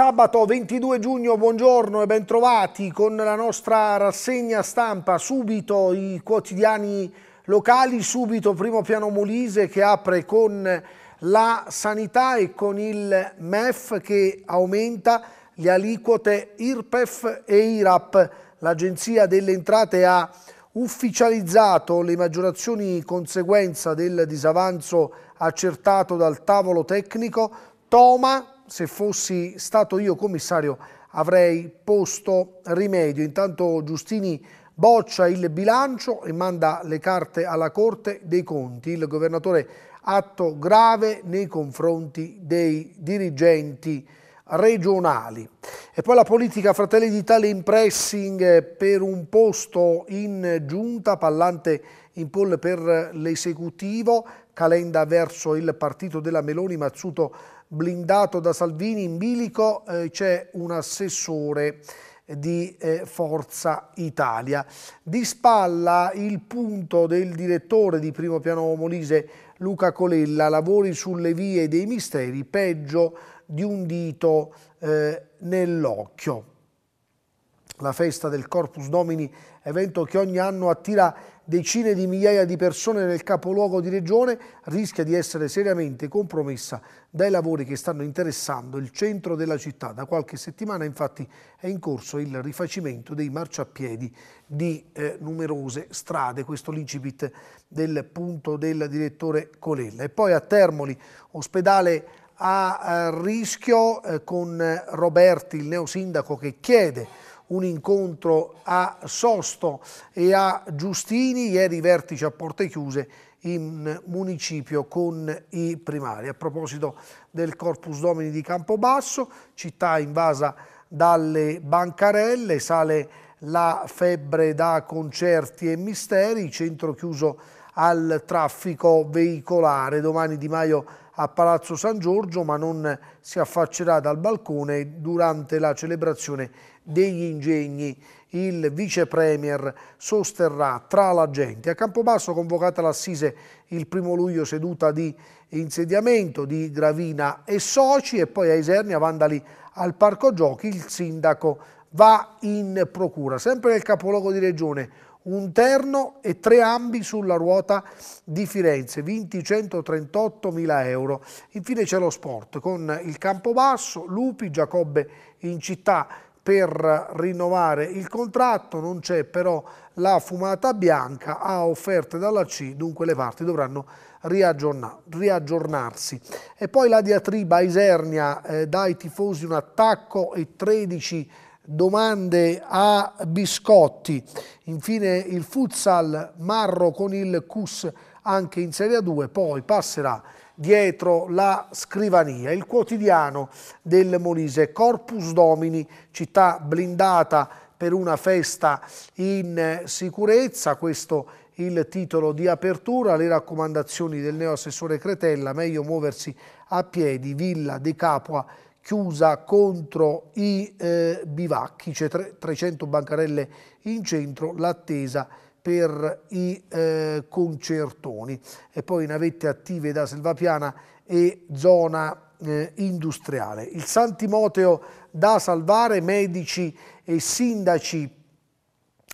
Sabato 22 giugno, buongiorno e bentrovati con la nostra rassegna stampa. Subito i quotidiani locali, subito primo piano Molise che apre con la sanità e con il MEF che aumenta le aliquote IRPEF e IRAP. L'Agenzia delle Entrate ha ufficializzato le maggiorazioni conseguenza del disavanzo accertato dal tavolo tecnico. Toma se fossi stato io commissario avrei posto rimedio. Intanto Giustini boccia il bilancio e manda le carte alla Corte dei Conti. Il governatore atto grave nei confronti dei dirigenti regionali. E poi la politica Fratelli d'Italia in pressing eh, per un posto in giunta, Pallante in poll per l'esecutivo, Calenda verso il partito della Meloni, Mazzuto blindato da Salvini, in bilico eh, c'è un assessore di eh, Forza Italia. Di spalla il punto del direttore di Primo Piano Molise Luca Colella, lavori sulle vie dei misteri, peggio di un dito eh, nell'occhio la festa del Corpus Domini, evento che ogni anno attira decine di migliaia di persone nel capoluogo di regione, rischia di essere seriamente compromessa dai lavori che stanno interessando il centro della città. Da qualche settimana infatti è in corso il rifacimento dei marciapiedi di eh, numerose strade, questo l'incipit del punto del direttore Colella. E poi a Termoli, ospedale a eh, rischio eh, con Roberti, il neosindaco, che chiede un incontro a Sosto e a Giustini, ieri vertice a porte chiuse in municipio con i primari. A proposito del Corpus Domini di Campobasso, città invasa dalle bancarelle, sale la febbre da concerti e misteri, centro chiuso al traffico veicolare. Domani Di Maio a Palazzo San Giorgio ma non si affaccerà dal balcone durante la celebrazione degli ingegni. Il vice premier sosterrà tra la gente. A Campobasso convocata l'assise il primo luglio seduta di insediamento di Gravina e soci e poi a Isernia Vandali al parco giochi il sindaco va in procura. Sempre nel capoluogo di regione un terno e tre ambi sulla ruota di Firenze, vinti 138.000 euro. Infine c'è lo sport con il Campobasso, Lupi, Giacobbe in città per rinnovare il contratto, non c'è però la fumata bianca a offerte dalla C, dunque le parti dovranno riaggiornarsi. E poi la diatriba a Isernia eh, dai tifosi un attacco e 13 domande a Biscotti. Infine il futsal Marro con il Cus anche in Serie a 2, poi passerà dietro la scrivania. Il quotidiano del Molise, Corpus Domini, città blindata per una festa in sicurezza, questo il titolo di apertura, le raccomandazioni del neo assessore Cretella, meglio muoversi a piedi, Villa di Capua chiusa contro i eh, bivacchi, cioè 300 bancarelle in centro, l'attesa per i eh, concertoni e poi navette attive da Selvapiana e zona eh, industriale. Il San Timoteo da salvare, medici e sindaci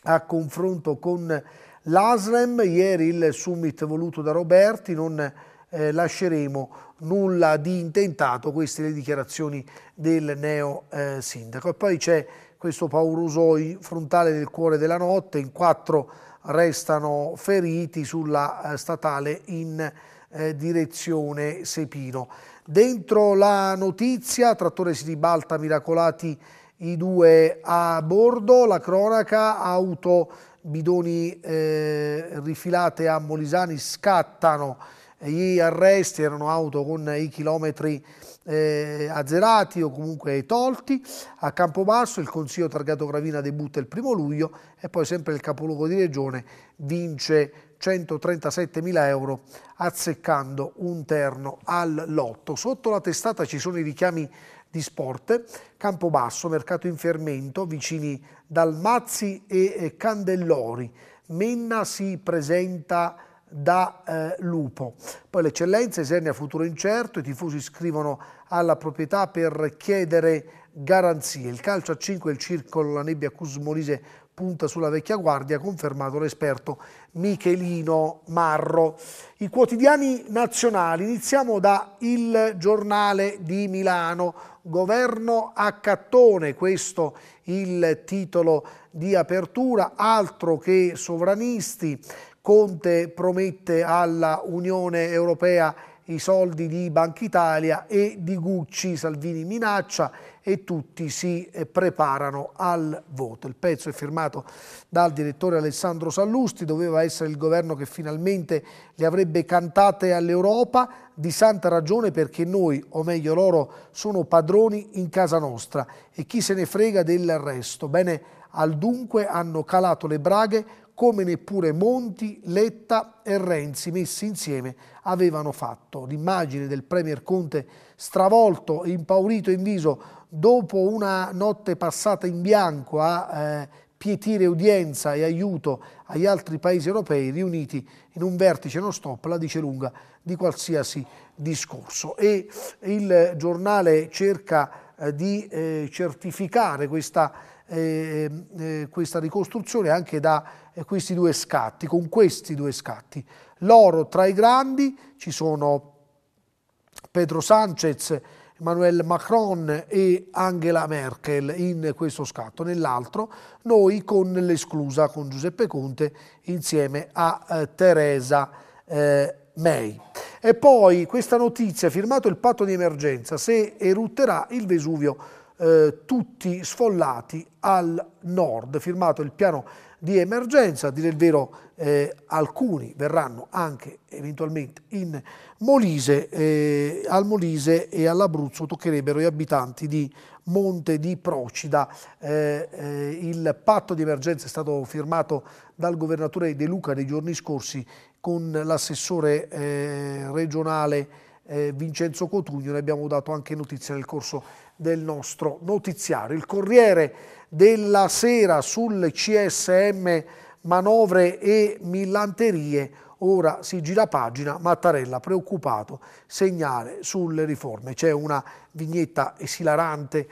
a confronto con l'ASREM, ieri il summit voluto da Roberti, non eh, lasceremo nulla di intentato, queste le dichiarazioni del neo eh, sindaco. E poi c'è questo pauroso frontale del cuore della notte, in quattro restano feriti sulla eh, statale in eh, direzione Sepino. Dentro la notizia, trattore si ribalta, miracolati i due a bordo, la cronaca, auto bidoni eh, rifilate a Molisani scattano gli arresti erano auto con i chilometri eh, azzerati o comunque tolti. A Campobasso il Consiglio Targato Gravina debutta il primo luglio e poi sempre il capoluogo di regione vince 137.000 euro azzeccando un terno al lotto. Sotto la testata ci sono i richiami di sport, Campobasso, Mercato in Fermento, vicini Dalmazzi e eh, Candellori. Menna si presenta da eh, Lupo. Poi l'eccellenza Isernia futuro incerto, i tifosi scrivono alla proprietà per chiedere garanzie. Il calcio a 5 il circolo La Nebbia Cusmolise punta sulla vecchia guardia, confermato l'esperto Michelino Marro. I quotidiani nazionali, iniziamo da Il Giornale di Milano, governo a cattone, questo il titolo di apertura, altro che sovranisti Conte promette alla Unione Europea i soldi di Banca Italia e di Gucci, Salvini minaccia e tutti si eh, preparano al voto. Il pezzo è firmato dal direttore Alessandro Sallusti, doveva essere il governo che finalmente le avrebbe cantate all'Europa, di santa ragione perché noi, o meglio loro, sono padroni in casa nostra e chi se ne frega del resto. Bene, al dunque hanno calato le braghe come neppure Monti, Letta e Renzi messi insieme avevano fatto. L'immagine del Premier Conte stravolto e impaurito in viso dopo una notte passata in bianco a eh, pietire udienza e aiuto agli altri paesi europei riuniti in un vertice non stop la dice lunga di qualsiasi discorso. E il giornale cerca eh, di eh, certificare questa, eh, eh, eh questa, ricostruzione anche da questi due scatti, con questi due scatti. L'oro tra i grandi, ci sono Pedro Sanchez, Emmanuel Macron e Angela Merkel in questo scatto, nell'altro noi con l'esclusa, con Giuseppe Conte insieme a eh, Teresa May. E poi questa notizia, firmato il patto di emergenza, se erutterà il Vesuvio eh, tutti sfollati al nord, firmato il piano di emergenza, a dire il vero eh, alcuni verranno anche eventualmente in Molise, eh, al Molise e all'Abruzzo toccherebbero gli abitanti di Monte di Procida. Eh, eh, il patto di emergenza è stato firmato dal governatore De Luca nei giorni scorsi con l'assessore eh, regionale eh, Vincenzo Cotugno, ne abbiamo dato anche notizia nel corso del nostro notiziario. Il Corriere della Sera sul CSM manovre e millanterie Ora si gira pagina, Mattarella preoccupato, segnale sulle riforme. C'è una vignetta esilarante,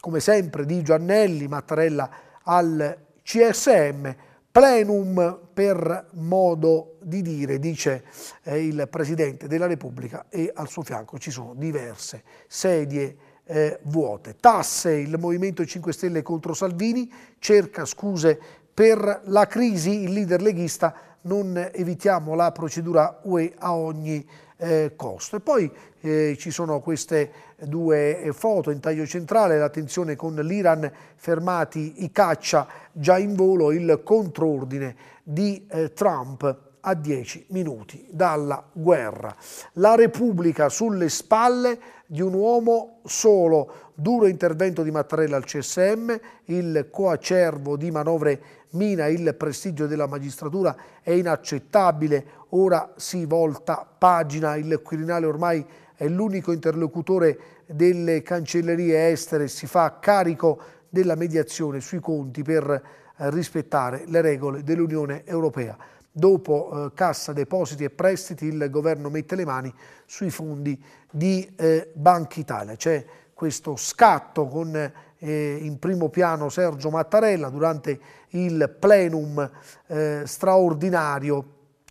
come sempre, di Giannelli, Mattarella al CSM, plenum per modo di dire, dice eh, il Presidente della Repubblica e al suo fianco ci sono diverse sedie eh, vuote. Tasse, il Movimento 5 Stelle contro Salvini, cerca scuse per la crisi, il leader leghista non evitiamo la procedura UE a ogni eh, costo. E poi eh, ci sono queste due foto in taglio centrale, l'attenzione con l'Iran fermati i caccia già in volo, il controordine di eh, Trump a 10 minuti dalla guerra. La Repubblica sulle spalle di un uomo solo, duro intervento di Mattarella al CSM, il coacervo di manovre mina il prestigio della magistratura è inaccettabile, ora si volta pagina, il Quirinale ormai è l'unico interlocutore delle cancellerie estere, si fa carico della mediazione sui conti per rispettare le regole dell'Unione Europea dopo eh, Cassa Depositi e Prestiti il governo mette le mani sui fondi di eh, Banca Italia. C'è questo scatto con eh, in primo piano Sergio Mattarella durante il plenum eh, straordinario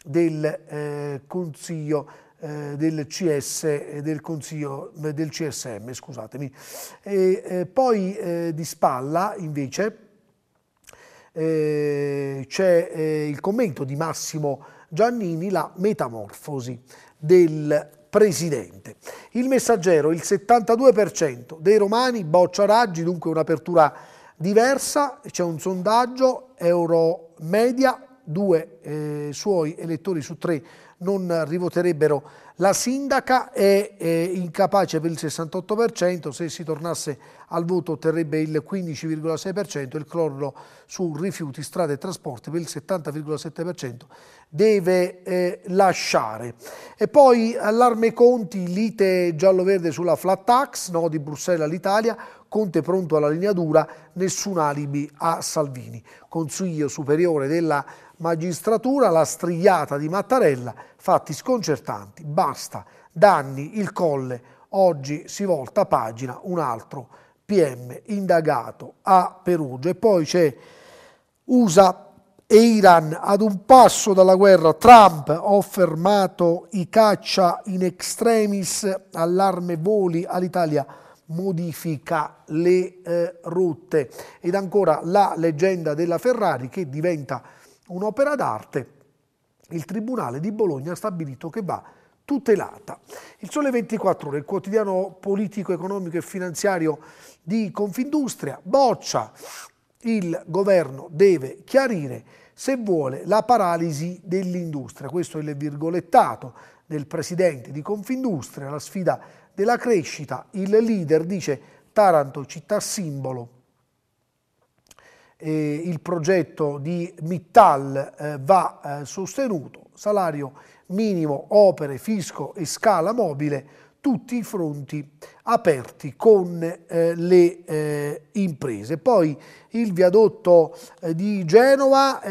del eh, Consiglio eh, del CS del Consiglio del CSM, scusatemi. E, poi di spalla invece eh, c'è eh, il commento di Massimo Giannini, la metamorfosi del presidente. Il messaggero, il 72% dei romani boccia Raggi, dunque un'apertura diversa, c'è un sondaggio Euromedia, due eh, suoi elettori su tre non rivoterebbero la sindaca è, è incapace per il 68%, se si tornasse al voto otterrebbe il 15,6%, il crollo su rifiuti, strade e trasporti per il 70,7% deve eh, lasciare. E poi allarme Conti, lite giallo-verde sulla flat tax, no, di Bruxelles all'Italia, Conte pronto alla linea dura, nessun alibi a Salvini. Consiglio superiore della Magistratura la strigliata di Mattarella, fatti sconcertanti, basta, danni, il colle, oggi si volta pagina, un altro PM indagato a Perugia. E poi c'è USA e Iran ad un passo dalla guerra. Trump ha fermato i caccia in extremis, allarme voli all'Italia modifica le eh, rotte ed ancora la leggenda della Ferrari che diventa un'opera d'arte, il Tribunale di Bologna ha stabilito che va tutelata. Il Sole 24 Ore, il quotidiano politico, economico e finanziario di Confindustria, boccia il governo deve chiarire se vuole la paralisi dell'industria. Questo è il virgolettato del presidente di Confindustria, la sfida della crescita. Il leader dice Taranto città simbolo eh, il progetto di Mittal eh, va eh, sostenuto, salario minimo, opere, fisco e scala mobile, tutti i fronti aperti con eh, le eh, imprese. Poi il viadotto eh, di Genova,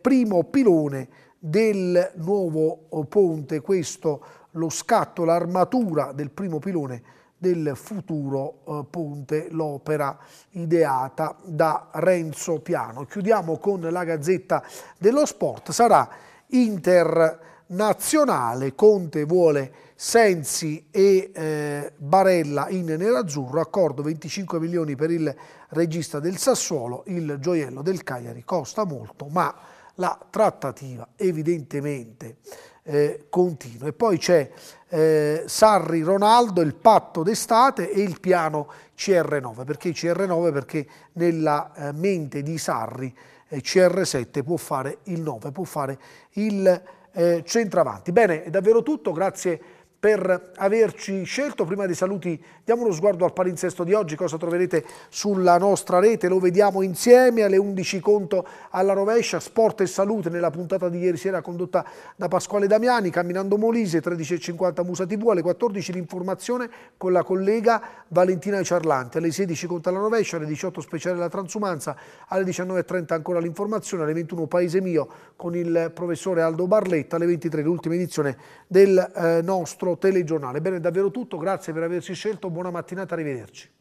primo pilone del nuovo oh, ponte, questo lo scatto, l'armatura del primo pilone del futuro eh, ponte, l'opera ideata da Renzo Piano. Chiudiamo con la Gazzetta dello Sport, sarà internazionale, Conte vuole Sensi e eh, Barella in nerazzurro, accordo 25 milioni per il regista del Sassuolo, il gioiello del Cagliari costa molto ma la trattativa evidentemente eh, continua. E poi c'è eh, Sarri-Ronaldo, il patto d'estate e il piano CR9. Perché CR9? Perché nella eh, mente di Sarri eh, CR7 può fare il 9, può fare il eh, centravanti. Bene, è davvero tutto, grazie per averci scelto. Prima dei saluti diamo uno sguardo al palinsesto di oggi, cosa troverete sulla nostra rete, lo vediamo insieme alle 11 conto alla rovescia, sport e salute nella puntata di ieri sera condotta da Pasquale Damiani, camminando Molise 13.50 Musa TV, alle 14 l'informazione con la collega Valentina Ciarlanti, alle 16 conto alla rovescia, alle 18 speciale la transumanza, alle 19.30 ancora l'informazione, alle 21 Paese Mio con il professore Aldo Barletta, alle 23 l'ultima edizione del eh, nostro nostro telegiornale. Bene, davvero tutto, grazie per averci scelto, buona mattinata, arrivederci.